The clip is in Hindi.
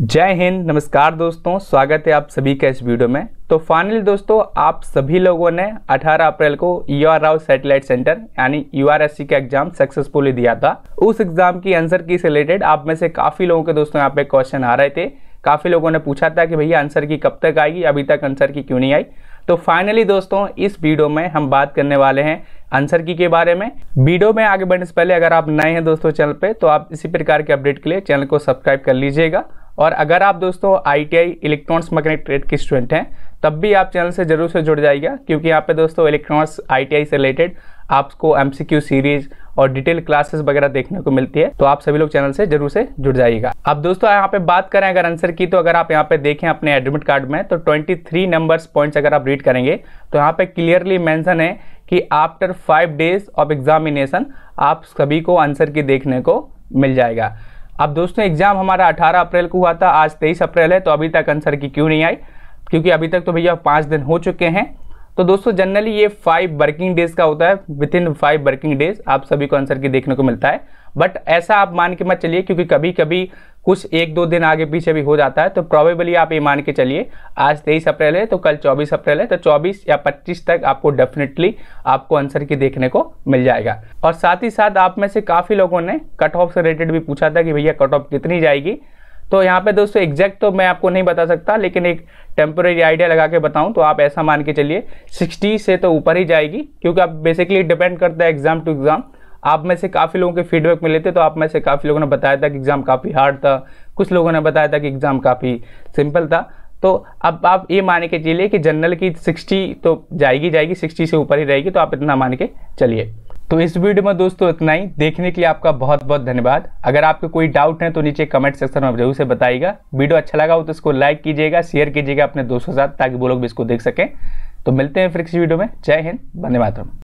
जय हिंद नमस्कार दोस्तों स्वागत है आप सभी का इस वीडियो में तो फाइनली दोस्तों आप सभी लोगों ने 18 अप्रैल को U R Rao satellite centre यानी यू आर एस का एग्जाम सक्सेसफुली दिया था उस एग्जाम की आंसर की से रिलेटेड आप में से काफ़ी लोगों के दोस्तों यहाँ पे क्वेश्चन आ रहे थे काफ़ी लोगों ने पूछा था कि भैया आंसर की कब तक आएगी अभी तक आंसर की क्यों नहीं आई तो फाइनली दोस्तों इस वीडियो में हम बात करने वाले हैं आंसर की के बारे में वीडियो में आगे बढ़ने से पहले अगर आप नए हैं दोस्तों चैनल पे तो आप इसी प्रकार के अपडेट के लिए चैनल को सब्सक्राइब कर लीजिएगा और अगर आप दोस्तों आईटीआई इलेक्ट्रॉनिक्स मैकेनिक ट्रेड के स्टूडेंट हैं तब भी आप चैनल से जरूर से जुड़ जाइएगा क्योंकि यहाँ पे दोस्तों इलेक्ट्रॉनिक्स आईटीआई से रिलेटेड आपको एमसीक्यू सीरीज और डिटेल क्लासेस वगैरह देखने को मिलती है तो आप सभी लोग चैनल से जरूर से जुड़ जाइएगा अब दोस्तों यहाँ पे बात करें अगर आंसर की तो अगर आप यहाँ पे देखें अपने एडमिट कार्ड में तो 23 नंबर्स पॉइंट्स अगर आप रीड करेंगे तो यहाँ पे क्लियरली मेंशन है कि after five days of examination आप सभी को आंसर की देखने को मिल जाएगा अब दोस्तों एग्जाम हमारा 18 अप्रैल को हुआ था आज 23 अप्रैल है तो अभी तक आंसर की क्यों नहीं आई क्योंकि अभी तक तो भैया पाँच दिन हो चुके हैं तो दोस्तों जनरली ये फाइव वर्किंग डेज का होता है within five working days आप सभी को आंसर की देखने को मिलता है बट ऐसा आप मान के मत चलिए क्योंकि कभी कभी कुछ एक दो दिन आगे पीछे भी हो जाता है तो प्रॉबेबली आप ये मान के चलिए आज तेईस अप्रैल है तो कल चौबीस अप्रैल है तो चौबीस या पच्चीस तक आपको डेफिनेटली आपको आंसर की देखने को मिल जाएगा और साथ ही साथ आप में से काफ़ी लोगों ने कट ऑफ से रिलेटेड भी पूछा था कि भैया कट ऑफ कितनी जाएगी तो यहाँ पे दोस्तों एग्जैक्ट तो मैं आपको नहीं बता सकता लेकिन एक टेम्पोरेरी आइडिया लगा के बताऊँ तो आप ऐसा मान के चलिए 60 से तो ऊपर ही जाएगी क्योंकि आप बेसिकली डिपेंड करता है एग्ज़ाम टू एग्ज़ाम आप में से काफ़ी लोगों के फीडबैक मिले थे तो आप में से काफ़ी लोगों ने बताया था कि एग्ज़ाम काफ़ी हार्ड था कुछ लोगों ने बताया था कि एग्ज़ाम काफ़ी सिंपल था तो अब आप ये मान के चलिए कि जनरल की 60 तो जाएगी जाएगी 60 से ऊपर ही रहेगी तो आप इतना मान के चलिए तो इस वीडियो में दोस्तों इतना ही देखने के लिए आपका बहुत बहुत धन्यवाद अगर आपके कोई डाउट है तो नीचे कमेंट सेक्शन में जरूर से बताइएगा वीडियो अच्छा लगा हो तो इसको लाइक कीजिएगा शेयर कीजिएगा अपने दोस्तों के साथ ताकि वो लोग भी इसको देख सकें तो मिलते हैं फिर किसी वीडियो में जय हिंद धन्यवाद